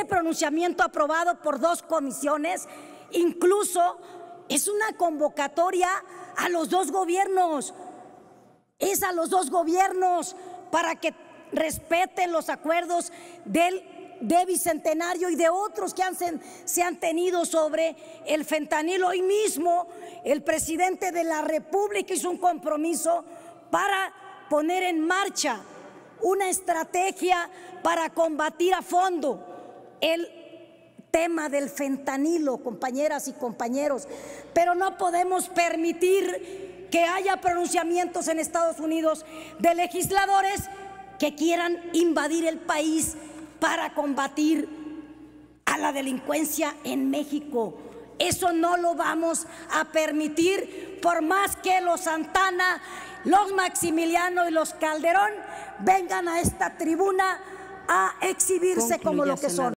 este pronunciamiento aprobado por dos comisiones incluso es una convocatoria a los dos gobiernos. Es a los dos gobiernos para que respeten los acuerdos del de Bicentenario y de otros que se han tenido sobre el fentanil. Hoy mismo el presidente de la República hizo un compromiso para poner en marcha una estrategia para combatir a fondo el tema del fentanilo, compañeras y compañeros, pero no podemos permitir que haya pronunciamientos en Estados Unidos de legisladores que quieran invadir el país para combatir a la delincuencia en México. Eso no lo vamos a permitir por más que los Santana, los Maximiliano y los Calderón vengan a esta tribuna a exhibirse como lo que son.